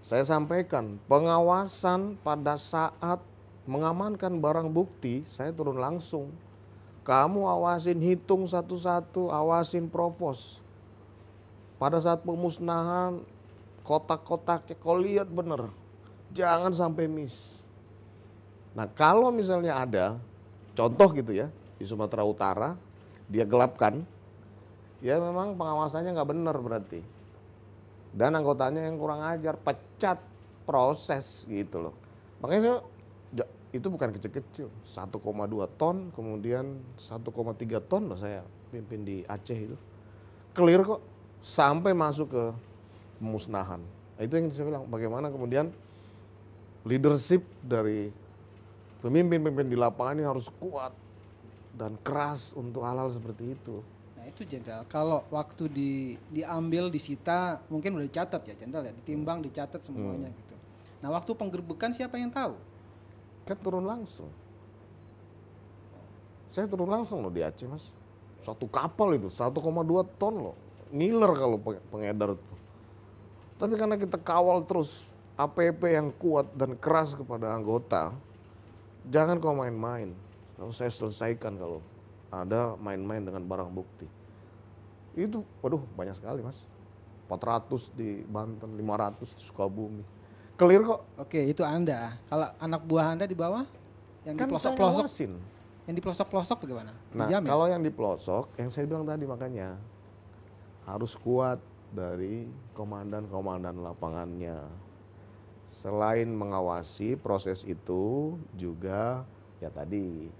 saya sampaikan pengawasan pada saat mengamankan barang bukti saya turun langsung kamu awasin, hitung satu-satu, awasin provos. Pada saat pemusnahan, kotak kotak kau lihat bener. Jangan sampai miss. Nah kalau misalnya ada, contoh gitu ya, di Sumatera Utara, dia gelapkan, ya memang pengawasannya nggak benar berarti. Dan anggotanya yang kurang ajar, pecat proses gitu loh. Makanya itu bukan kecil-kecil 1,2 ton kemudian 1,3 ton loh saya pimpin di Aceh itu clear kok sampai masuk ke pemusnahan nah, itu yang saya bilang bagaimana kemudian leadership dari pemimpin-pemimpin di lapangan ini harus kuat dan keras untuk hal-hal seperti itu Nah itu jenderal, kalau waktu di diambil disita mungkin udah dicatat ya jenderal ya, ditimbang dicatat semuanya hmm. gitu. Nah waktu penggerbekan siapa yang tahu? kan turun langsung. Saya turun langsung loh di Aceh mas. Satu kapal itu 1,2 ton loh. Ngiler kalau pengedar itu. Tapi karena kita kawal terus APP yang kuat dan keras kepada anggota, jangan kau main-main. Kalau saya selesaikan kalau ada main-main dengan barang bukti. Itu, waduh banyak sekali mas. 400 di Banten, 500 di Sukabumi. Clear kok. Oke, itu Anda. Kalau anak buah Anda di bawah yang kan di pelosok Yang di pelosok bagaimana? Nah, Dijamin? kalau yang di pelosok, yang saya bilang tadi makanya harus kuat dari komandan-komandan lapangannya. Selain mengawasi proses itu juga ya tadi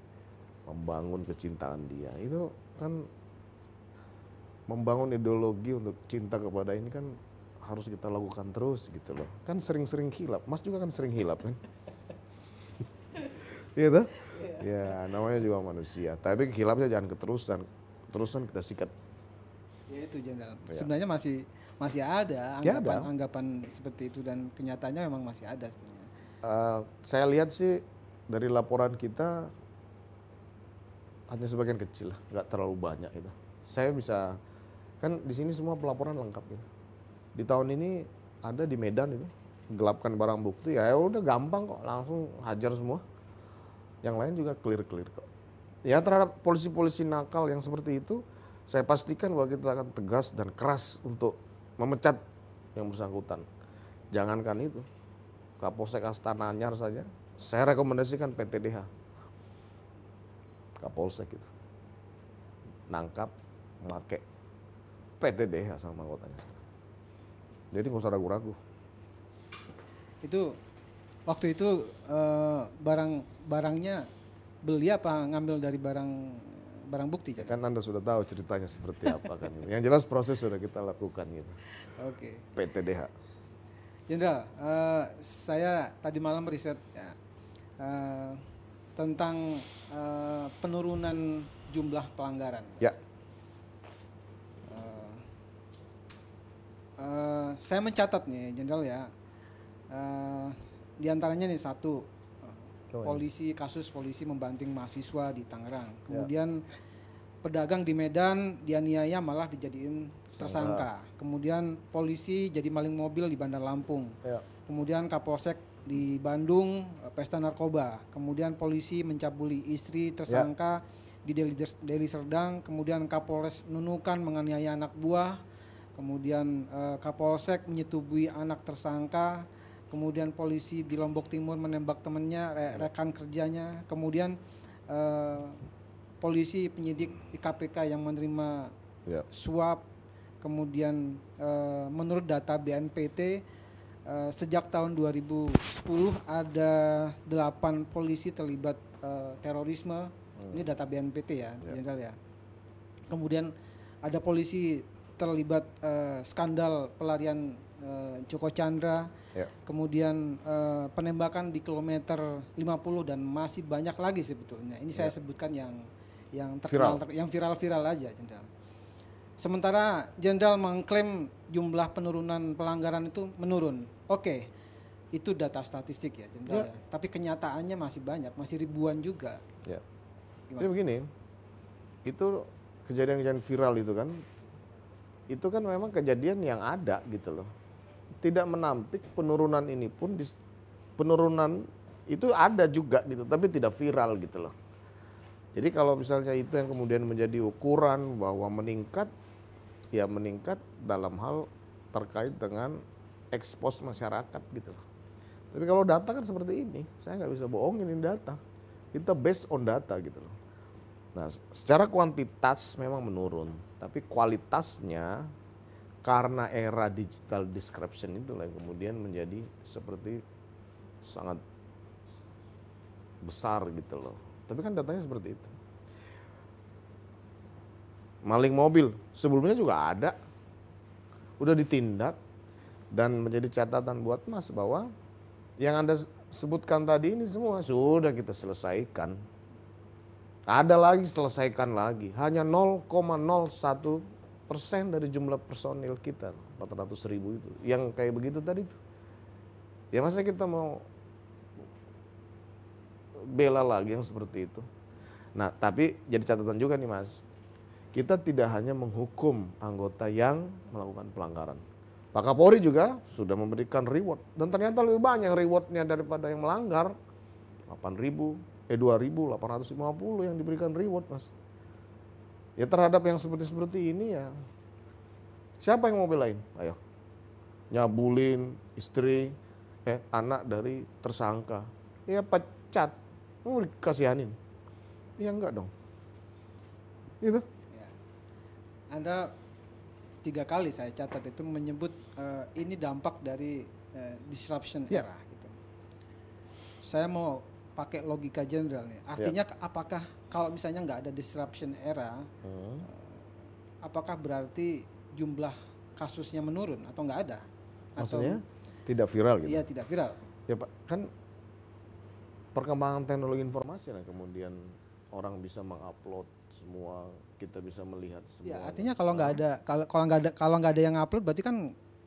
membangun kecintaan dia. Itu kan membangun ideologi untuk cinta kepada ini kan harus kita lakukan terus gitu loh. Kan sering-sering hilap. Mas juga kan sering hilap kan? Iya, iya Ya, namanya juga manusia. Tapi hilapnya jangan keterusan. Keterusan kita sikat. Ya itu jenderal. Ya. Sebenarnya masih masih ada anggapan-anggapan ya seperti itu dan kenyataannya memang masih ada sebenarnya. Uh, saya lihat sih dari laporan kita hanya sebagian kecil lah, nggak terlalu banyak itu. Saya bisa kan di sini semua pelaporan lengkap ya di tahun ini ada di Medan ini gelapkan barang bukti ya, ya udah gampang kok langsung hajar semua yang lain juga clear clear kok ya terhadap polisi-polisi nakal yang seperti itu saya pastikan bahwa kita akan tegas dan keras untuk memecat yang bersangkutan jangankan itu Kapolsek Astana Anyar saja saya rekomendasikan PTDH Kapolsek itu nangkap make PTDH sama anggotanya jadi nggak usah ragu-ragu. Itu waktu itu eh, barang barangnya beli apa ngambil dari barang barang bukti jadi? Ya kan Anda sudah tahu ceritanya seperti apa kan. Yang jelas proses sudah kita lakukan gitu. Oke. Okay. PTDH. Jenderal, uh, saya tadi malam riset uh, tentang uh, penurunan jumlah pelanggaran. Ya. Eh, saya mencatat nih jenderal ya uh, eh, diantaranya nih satu polisi kasus polisi membanting mahasiswa di Tangerang ya. kemudian ya. pedagang di Medan dianiaya malah dijadiin tersangka kemudian polisi jadi maling mobil di Bandar Lampung ya. kemudian Kapolsek di Bandung eh, pesta narkoba kemudian polisi mencabuli istri tersangka ya. di Deli, Deli Serdang kemudian Kapolres Nunukan menganiaya anak buah kemudian uh, Kapolsek menyetubui anak tersangka, kemudian polisi di Lombok Timur menembak temannya, re rekan kerjanya, kemudian uh, polisi penyidik KPK yang menerima yeah. suap, kemudian uh, menurut data BNPT uh, sejak tahun 2010 ada delapan polisi terlibat uh, terorisme, ini hmm. data BNPT ya, yeah. Ya. ya. Kemudian ada polisi terlibat uh, skandal pelarian uh, Joko Chandra, yeah. kemudian uh, penembakan di kilometer 50 dan masih banyak lagi sebetulnya. Ini yeah. saya ya. sebutkan yang yang terkenal, viral. Ter, yang viral-viral aja, Jenderal. Sementara Jenderal mengklaim jumlah penurunan pelanggaran itu menurun. Oke, okay, itu data statistik ya, Jenderal. Yeah. Ya. Tapi kenyataannya masih banyak, masih ribuan juga. Yeah. Jadi ya begini, itu kejadian-kejadian viral itu kan itu kan memang kejadian yang ada gitu loh. Tidak menampik penurunan ini pun penurunan itu ada juga gitu, tapi tidak viral gitu loh. Jadi kalau misalnya itu yang kemudian menjadi ukuran bahwa meningkat, ya meningkat dalam hal terkait dengan ekspos masyarakat gitu loh. Tapi kalau data kan seperti ini, saya nggak bisa bohongin ini data. Kita based on data gitu loh. Nah, secara kuantitas memang menurun, tapi kualitasnya karena era digital description itu itulah kemudian menjadi seperti sangat besar gitu loh. Tapi kan datanya seperti itu. Maling mobil sebelumnya juga ada. Udah ditindak dan menjadi catatan buat Mas bahwa yang Anda sebutkan tadi ini semua sudah kita selesaikan ada lagi selesaikan lagi. Hanya 0,01 persen dari jumlah personil kita 400 ribu itu. Yang kayak begitu tadi itu Ya masa kita mau bela lagi yang seperti itu. Nah tapi jadi catatan juga nih mas. Kita tidak hanya menghukum anggota yang melakukan pelanggaran. Pak Kapolri juga sudah memberikan reward. Dan ternyata lebih banyak rewardnya daripada yang melanggar. 8 ribu, eh 2850 yang diberikan reward mas ya terhadap yang seperti seperti ini ya siapa yang mau belain ayo nyabulin istri eh, anak dari tersangka ya pecat mau dikasihanin ya enggak dong itu ya. anda tiga kali saya catat itu menyebut uh, ini dampak dari uh, disruption yeah. era gitu. Saya mau pakai logika general nih. Ya. Artinya yeah. apakah kalau misalnya nggak ada disruption era, hmm. Eh, apakah berarti jumlah kasusnya menurun atau nggak ada? Maksudnya tidak viral gitu? Iya tidak viral. Ya pak kan perkembangan teknologi informasi lah kemudian orang bisa mengupload semua kita bisa melihat semua. Ya artinya kalau nggak ada kalau nggak ada kalau nggak ada yang ngupload berarti kan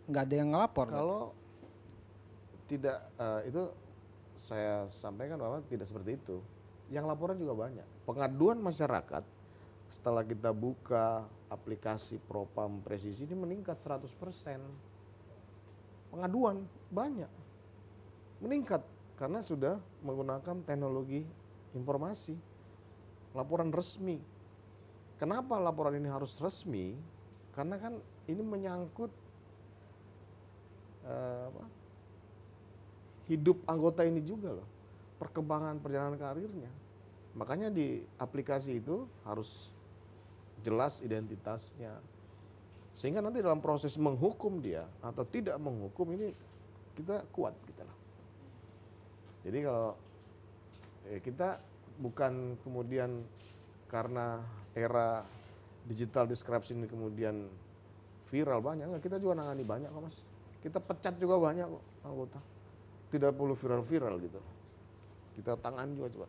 nggak ada yang ngelapor. Kan? Kalau kan? tidak uh, itu saya sampaikan bahwa tidak seperti itu. Yang laporan juga banyak. Pengaduan masyarakat setelah kita buka aplikasi Propam Presisi ini meningkat 100%. Pengaduan banyak. Meningkat karena sudah menggunakan teknologi informasi. Laporan resmi. Kenapa laporan ini harus resmi? Karena kan ini menyangkut uh, apa, hidup anggota ini juga loh, perkembangan perjalanan karirnya. Makanya di aplikasi itu harus jelas identitasnya. Sehingga nanti dalam proses menghukum dia atau tidak menghukum ini kita kuat kita gitu lah. Jadi kalau ya kita bukan kemudian karena era digital deskripsi ini kemudian viral banyak, kita juga nangani banyak kok mas. Kita pecat juga banyak kok anggota tidak perlu viral-viral gitu. Kita tangan juga coba.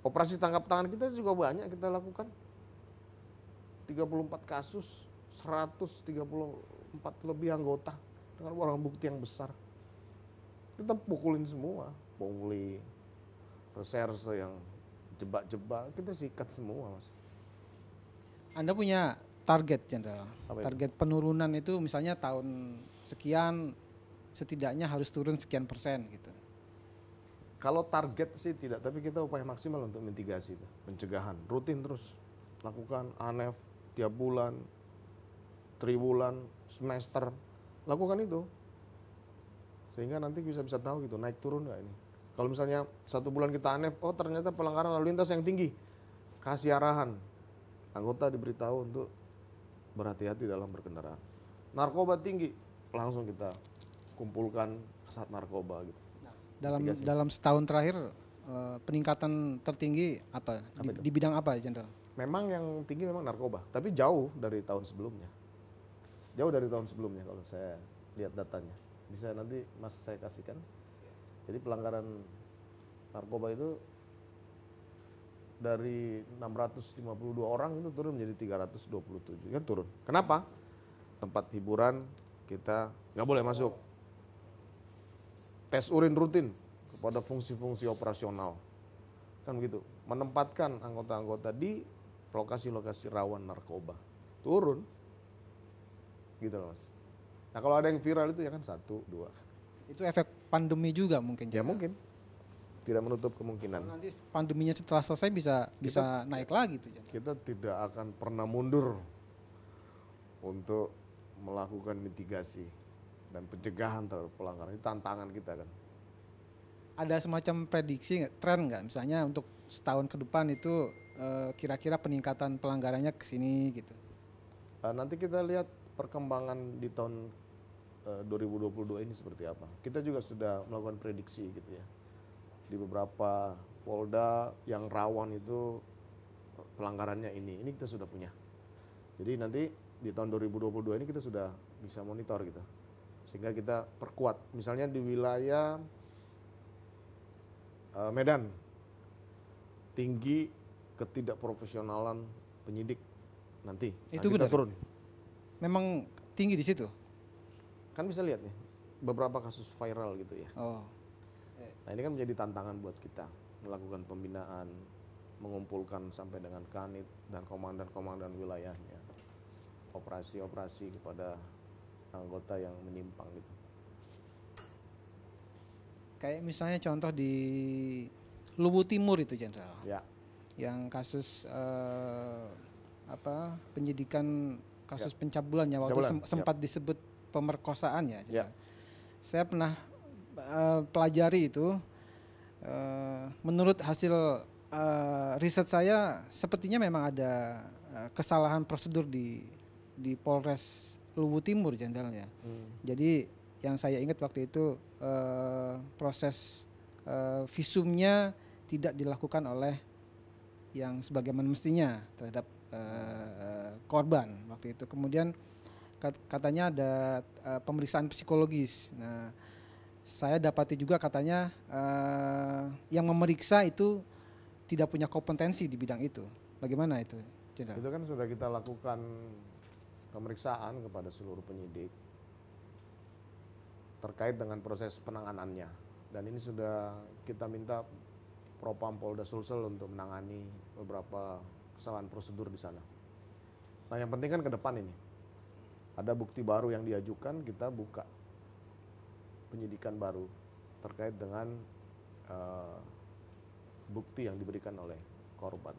Operasi tangkap tangan kita juga banyak kita lakukan. 34 kasus, 134 lebih anggota dengan orang bukti yang besar. Kita pukulin semua, pungli, reserse yang jebak-jebak, kita sikat semua mas. Anda punya target Jenderal? Target penurunan itu misalnya tahun sekian setidaknya harus turun sekian persen gitu. Kalau target sih tidak, tapi kita upaya maksimal untuk mitigasi, pencegahan, rutin terus lakukan ANEF tiap bulan, triwulan, semester, lakukan itu sehingga nanti bisa bisa tahu gitu naik turun nggak ini. Kalau misalnya satu bulan kita ANEF, oh ternyata pelanggaran lalu lintas yang tinggi, kasih arahan, anggota diberitahu untuk berhati-hati dalam berkendara. Narkoba tinggi, langsung kita kumpulkan kesat narkoba gitu. Nah, dalam Tiga dalam setahun terakhir eh, peningkatan tertinggi apa, apa di, di bidang apa, Jenderal? Memang yang tinggi memang narkoba, tapi jauh dari tahun sebelumnya. Jauh dari tahun sebelumnya kalau saya lihat datanya. Bisa nanti Mas saya kasihkan. Jadi pelanggaran narkoba itu dari 652 orang itu turun menjadi 327 kan turun. Kenapa? Tempat hiburan kita nggak boleh masuk tes urin rutin kepada fungsi-fungsi operasional. Kan begitu Menempatkan anggota-anggota di lokasi-lokasi rawan narkoba. Turun. Gitu loh, Mas. Nah, kalau ada yang viral itu ya kan satu, dua. Itu efek pandemi juga mungkin. Ya juga. mungkin. Tidak menutup kemungkinan. Nanti pandeminya setelah selesai bisa kita, bisa naik lagi tuh. Kita tidak akan pernah mundur untuk melakukan mitigasi dan pencegahan terhadap pelanggaran itu tantangan kita kan. Ada semacam prediksi nggak, tren nggak, misalnya untuk setahun ke depan itu eh, kira-kira e, peningkatan pelanggarannya ke sini gitu? E, nanti kita lihat perkembangan di tahun e, eh, 2022 ini seperti apa. Kita juga sudah melakukan prediksi gitu ya di beberapa polda yang rawan itu pelanggarannya ini. Ini kita sudah punya. Jadi nanti di tahun 2022 ini kita sudah bisa monitor gitu sehingga kita perkuat. Misalnya di wilayah uh, Medan, tinggi ketidakprofesionalan penyidik nanti. Nah, Itu nah, kita turun. Memang tinggi di situ. Kan bisa lihat nih, beberapa kasus viral gitu ya. Oh. Nah ini kan menjadi tantangan buat kita melakukan pembinaan, mengumpulkan sampai dengan kanit dan komandan-komandan wilayahnya, operasi-operasi kepada anggota yang menyimpang gitu kayak misalnya contoh di Lubu Timur itu jenderal ya yang kasus uh, apa penyidikan kasus ya. pencabulan ya waktu pencabulan. sem ya. sempat ya. disebut pemerkosaan ya, ya. saya pernah uh, pelajari itu uh, menurut hasil uh, riset saya sepertinya memang ada uh, kesalahan prosedur di di Polres Luwu Timur jendelnya. Hmm. Jadi yang saya ingat waktu itu uh, proses uh, visumnya tidak dilakukan oleh yang sebagaimana mestinya terhadap uh, korban waktu itu. Kemudian katanya ada uh, pemeriksaan psikologis. Nah, saya dapati juga katanya uh, yang memeriksa itu tidak punya kompetensi di bidang itu. Bagaimana itu? Jenderal? Itu kan sudah kita lakukan pemeriksaan kepada seluruh penyidik terkait dengan proses penanganannya. Dan ini sudah kita minta Propam Polda Sulsel untuk menangani beberapa kesalahan prosedur di sana. Nah, yang penting kan ke depan ini. Ada bukti baru yang diajukan, kita buka penyidikan baru terkait dengan uh, bukti yang diberikan oleh korban.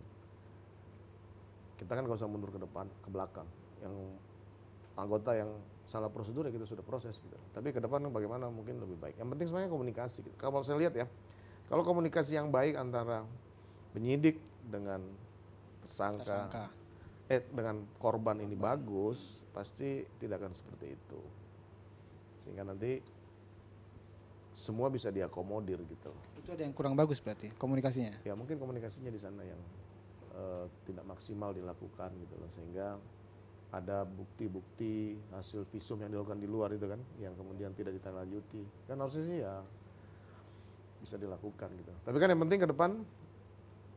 Kita kan gak usah mundur ke depan, ke belakang yang anggota yang salah prosedur ya kita sudah proses gitu. Tapi ke depan bagaimana mungkin lebih baik. Yang penting sebenarnya komunikasi gitu. Kalau saya lihat ya, kalau komunikasi yang baik antara penyidik dengan tersangka, tersangka. eh dengan korban ini korban. bagus, pasti tidak akan seperti itu. Sehingga nanti semua bisa diakomodir gitu. Itu ada yang kurang bagus berarti komunikasinya. Ya, mungkin komunikasinya di sana yang uh, tidak maksimal dilakukan gitu loh sehingga ada bukti-bukti hasil visum yang dilakukan di luar itu kan yang kemudian tidak ditindaklanjuti kan harusnya sih ya bisa dilakukan gitu tapi kan yang penting ke depan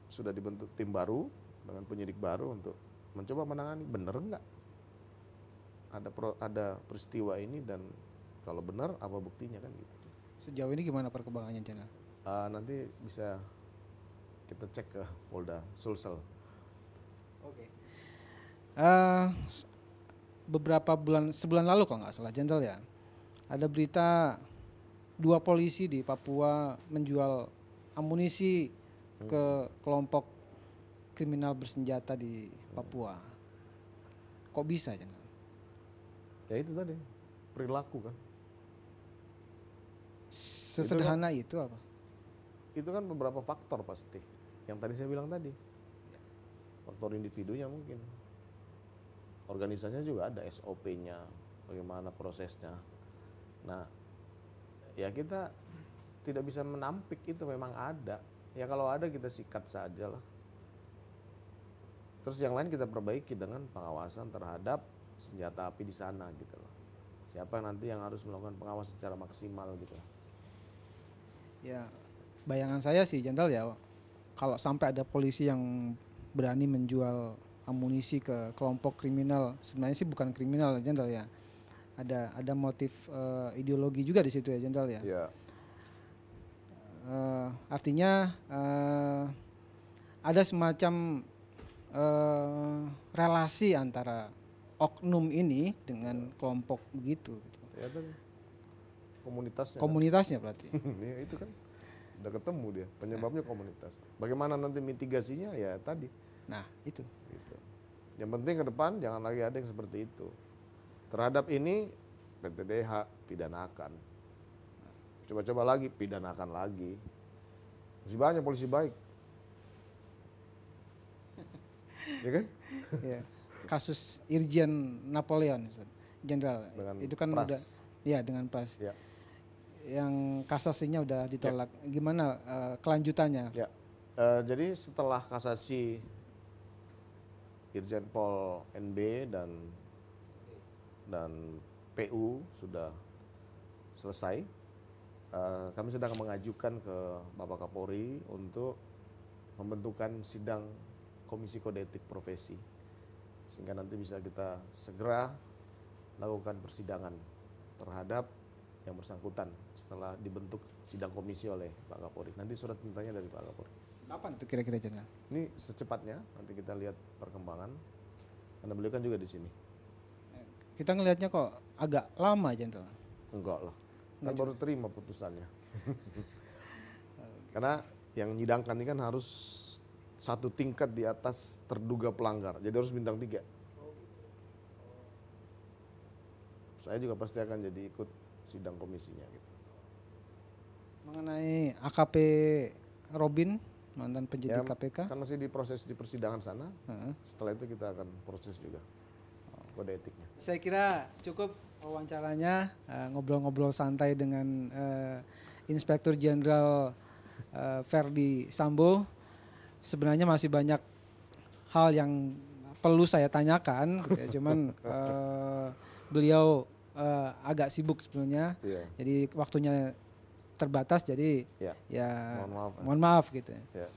sudah dibentuk tim baru dengan penyidik baru untuk mencoba menangani bener nggak ada pro, ada peristiwa ini dan kalau benar apa buktinya kan gitu sejauh ini gimana perkembangannya channel uh, nanti bisa kita cek ke Polda Sulsel oke okay. Eh, beberapa bulan sebulan lalu kalau nggak salah jenderal ya ada berita dua polisi di Papua menjual amunisi hmm. ke kelompok kriminal bersenjata di Papua. Kok bisa jenderal? Ya itu tadi perilaku kan. Sesederhana itu, kan, itu apa? Itu kan beberapa faktor pasti. Yang tadi saya bilang tadi. Faktor individunya mungkin organisasinya juga ada SOP-nya, bagaimana prosesnya. Nah, ya kita tidak bisa menampik itu memang ada. Ya kalau ada kita sikat saja lah. Terus yang lain kita perbaiki dengan pengawasan terhadap senjata api di sana gitu loh. Siapa nanti yang harus melakukan pengawas secara maksimal gitu. Ya, bayangan saya sih Jenderal ya kalau sampai ada polisi yang berani menjual amunisi ke kelompok kriminal sebenarnya sih bukan kriminal jenderal ya ada ada motif uh, ideologi juga di situ ya jenderal ya yeah. Iya. uh, artinya uh, ada semacam uh, relasi antara oknum ini dengan kelompok begitu gitu. ya komunitasnya komunitasnya kan? berarti ya, itu kan udah ketemu dia penyebabnya komunitas bagaimana nanti mitigasinya ya tadi nah itu gitu. Yang penting ke depan jangan lagi ada yang seperti itu. Terhadap ini PTDH pidanakan. Coba-coba lagi pidanakan lagi. Masih banyak polisi baik. ya kan? Ya. Kasus Irjen Napoleon, Jenderal. Itu kan pras. udah ya dengan pas Ya. Yang kasasinya udah ditolak. Ya. Gimana uh, kelanjutannya? Ya. Uh, jadi setelah kasasi Irjen Pol NB dan dan PU sudah selesai. Eh, kami sedang mengajukan ke Bapak Kapolri untuk membentukan sidang Komisi Kode Etik Profesi sehingga nanti bisa kita segera lakukan persidangan terhadap yang bersangkutan setelah dibentuk sidang komisi oleh Pak Kapolri. Nanti surat mintanya dari Pak Kapolri. Kapan itu kira-kira Jenderal? Ini secepatnya nanti kita lihat perkembangan. Karena beliau kan juga di sini. Eh, kita ngelihatnya kok agak lama Jenderal. Enggak lah. Kan Enggak baru terima putusannya. Karena yang menyidangkan ini kan harus satu tingkat di atas terduga pelanggar. Jadi harus bintang tiga. Saya juga pasti akan jadi ikut sidang komisinya gitu. Mengenai AKP Robin mantan penyidik ya, KPK kan masih diproses di persidangan sana uh-huh. setelah itu kita akan proses juga kode etiknya saya kira cukup wawancaranya ngobrol eh, ngobrol-ngobrol santai dengan uh, Inspektur Jenderal uh, Ferdi Sambo sebenarnya masih banyak hal yang perlu saya tanyakan gitu ya. cuman uh, beliau uh, agak sibuk sebenarnya yeah. jadi waktunya terbatas jadi ya, ya mohon maaf, mohon maaf gitu. Ya.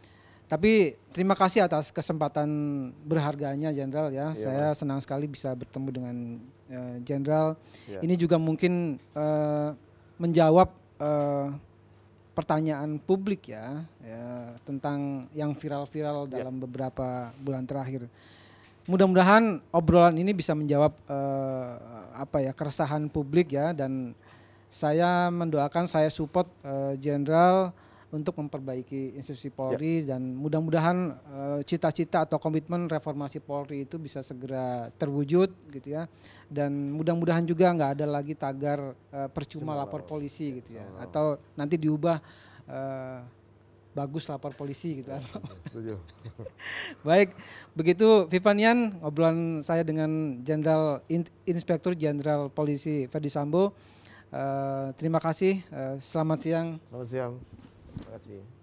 Tapi terima kasih atas kesempatan berharganya Jenderal ya. ya. Saya mas. senang sekali bisa bertemu dengan eh, Jenderal. Uh, ya. Ini juga mungkin uh, menjawab uh, pertanyaan publik ya, ya tentang yang viral-viral ya. dalam beberapa bulan terakhir. Mudah-mudahan obrolan ini bisa menjawab uh, apa ya keresahan publik ya dan saya mendoakan saya support eh, jenderal uh, untuk memperbaiki institusi Polri ya. dan mudah-mudahan eh, cita-cita uh, atau komitmen reformasi Polri itu bisa segera terwujud gitu ya dan mudah-mudahan juga nggak ada lagi tagar uh, percuma Cuma lapor polisi ya. gitu ya oh. atau nanti diubah uh, bagus lapor polisi gitu. Kan. Ya, Setuju. Baik, begitu Vivanian obrolan saya dengan Jenderal Inspektur Jenderal Polisi Ferdi Sambo. Eh, terima kasih. Uh, selamat siang. Selamat siang. Terima kasih.